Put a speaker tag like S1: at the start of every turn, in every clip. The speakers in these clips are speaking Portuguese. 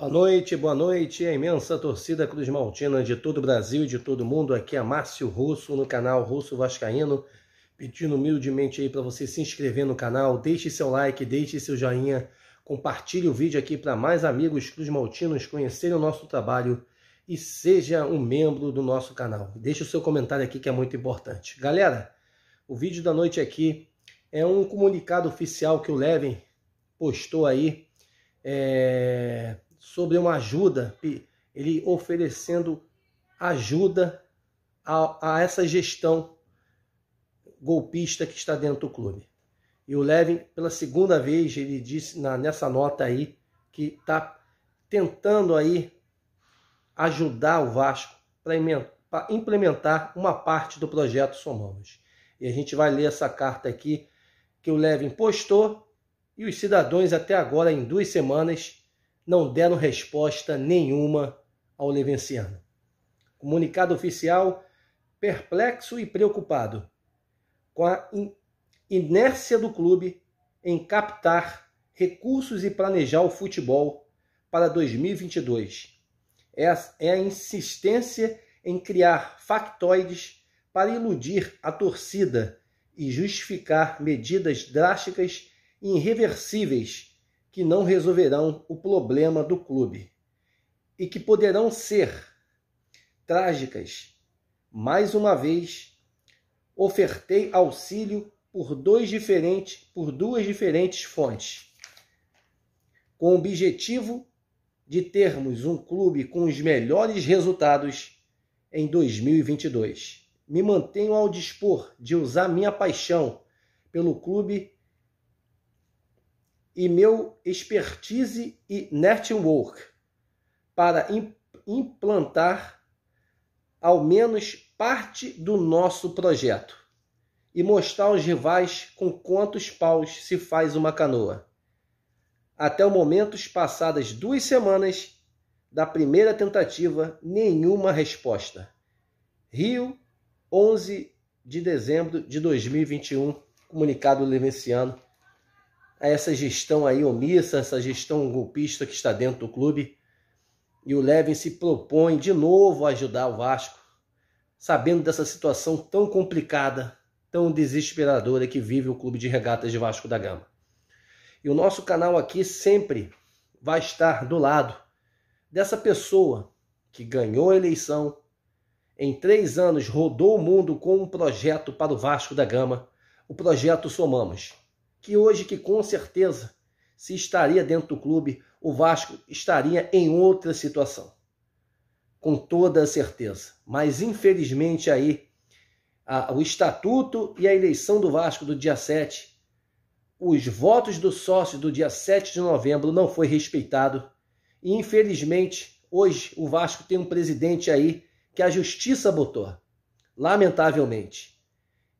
S1: Boa noite, boa noite, a imensa torcida Cruz Maltina de todo o Brasil e de todo o mundo. Aqui é Márcio Russo no canal Russo Vascaíno, pedindo humildemente aí para você se inscrever no canal, deixe seu like, deixe seu joinha, compartilhe o vídeo aqui para mais amigos Cruz Maltinos conhecerem o nosso trabalho e seja um membro do nosso canal. Deixe o seu comentário aqui que é muito importante. Galera, o vídeo da noite aqui é um comunicado oficial que o Levin postou aí. É sobre uma ajuda, ele oferecendo ajuda a, a essa gestão golpista que está dentro do clube. E o Levin, pela segunda vez, ele disse na, nessa nota aí que está tentando aí ajudar o Vasco para implementar uma parte do projeto Somamos. E a gente vai ler essa carta aqui que o Levin postou e os cidadãos até agora, em duas semanas, não deram resposta nenhuma ao Levenciano. Comunicado oficial, perplexo e preocupado com a inércia do clube em captar recursos e planejar o futebol para 2022. É, é a insistência em criar factoides para iludir a torcida e justificar medidas drásticas e irreversíveis que não resolverão o problema do clube e que poderão ser trágicas. Mais uma vez, ofertei auxílio por, dois diferentes, por duas diferentes fontes, com o objetivo de termos um clube com os melhores resultados em 2022. Me mantenho ao dispor de usar minha paixão pelo clube e meu expertise e network para implantar ao menos parte do nosso projeto e mostrar aos rivais com quantos paus se faz uma canoa. Até o momento, passadas duas semanas da primeira tentativa, nenhuma resposta. Rio, 11 de dezembro de 2021, comunicado levenciano a essa gestão aí omissa, essa gestão golpista que está dentro do clube. E o Levin se propõe de novo a ajudar o Vasco, sabendo dessa situação tão complicada, tão desesperadora que vive o clube de regatas de Vasco da Gama. E o nosso canal aqui sempre vai estar do lado dessa pessoa que ganhou a eleição, em três anos rodou o mundo com um projeto para o Vasco da Gama, o projeto Somamos que hoje, que com certeza, se estaria dentro do clube, o Vasco estaria em outra situação. Com toda certeza. Mas, infelizmente, aí a, o estatuto e a eleição do Vasco do dia 7, os votos do sócio do dia 7 de novembro não foi respeitado. E, infelizmente, hoje o Vasco tem um presidente aí que a justiça botou, lamentavelmente.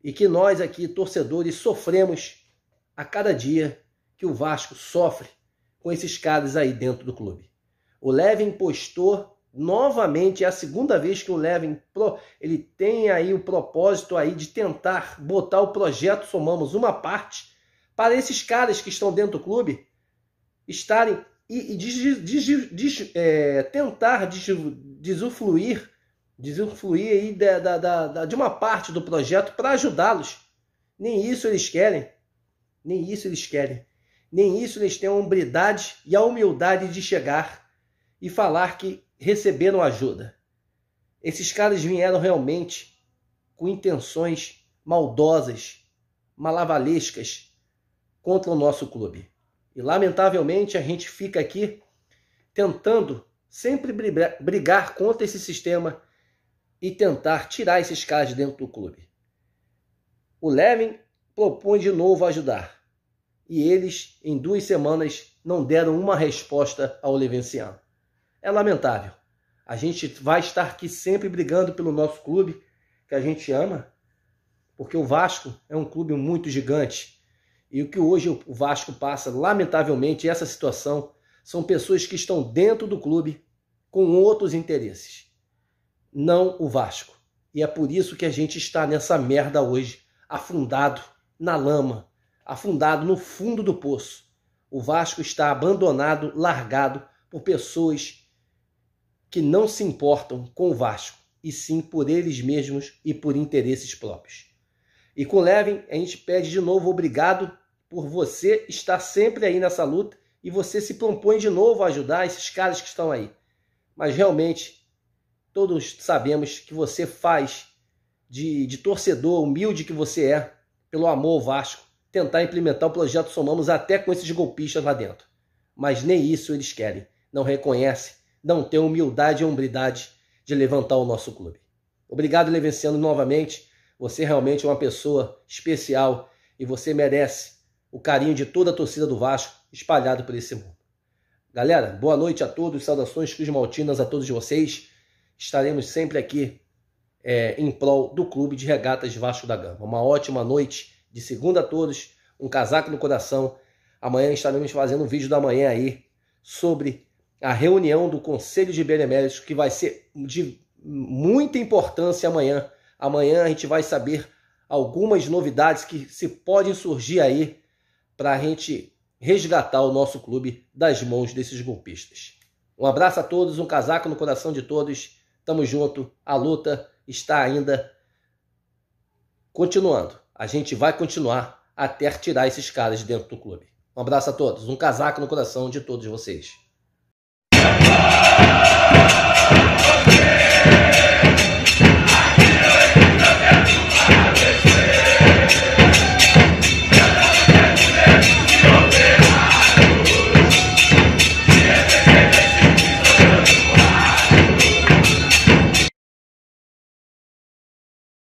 S1: E que nós aqui, torcedores, sofremos a cada dia que o Vasco sofre com esses caras aí dentro do clube. O Levin postou novamente, é a segunda vez que o Levin ele tem aí o propósito aí de tentar botar o projeto Somamos uma parte para esses caras que estão dentro do clube estarem e, e é, tentar desufluir desufluir aí de uma parte do projeto para ajudá-los. Nem isso eles querem. Nem isso eles querem. Nem isso eles têm a hombridade e a humildade de chegar e falar que receberam ajuda. Esses caras vieram realmente com intenções maldosas, malavalescas contra o nosso clube. E lamentavelmente a gente fica aqui tentando sempre brigar contra esse sistema e tentar tirar esses caras de dentro do clube. O Levin propõe de novo ajudar. E eles, em duas semanas, não deram uma resposta ao Levenciano. É lamentável. A gente vai estar aqui sempre brigando pelo nosso clube, que a gente ama, porque o Vasco é um clube muito gigante. E o que hoje o Vasco passa, lamentavelmente, essa situação, são pessoas que estão dentro do clube com outros interesses. Não o Vasco. E é por isso que a gente está nessa merda hoje, afundado na lama, afundado no fundo do poço. O Vasco está abandonado, largado por pessoas que não se importam com o Vasco, e sim por eles mesmos e por interesses próprios. E com Levin, a gente pede de novo obrigado por você estar sempre aí nessa luta e você se propõe de novo a ajudar esses caras que estão aí. Mas realmente, todos sabemos que você faz de, de torcedor humilde que você é, pelo amor ao Vasco, tentar implementar o projeto Somamos até com esses golpistas lá dentro. Mas nem isso eles querem, não reconhecem, não têm humildade e hombridade de levantar o nosso clube. Obrigado, Levenciano, novamente. Você realmente é uma pessoa especial e você merece o carinho de toda a torcida do Vasco espalhado por esse mundo. Galera, boa noite a todos, saudações Cruz Maltinas a todos vocês. Estaremos sempre aqui é, em prol do Clube de Regatas Vasco da Gama. Uma ótima noite de segunda a todos, um casaco no coração. Amanhã estaremos fazendo um vídeo da manhã aí sobre a reunião do Conselho de Beneméritos, que vai ser de muita importância amanhã. Amanhã a gente vai saber algumas novidades que se podem surgir aí para a gente resgatar o nosso clube das mãos desses golpistas. Um abraço a todos, um casaco no coração de todos. Tamo junto, a luta está ainda continuando. A gente vai continuar até tirar esses caras de dentro do clube. Um abraço a todos, um casaco no coração de todos vocês.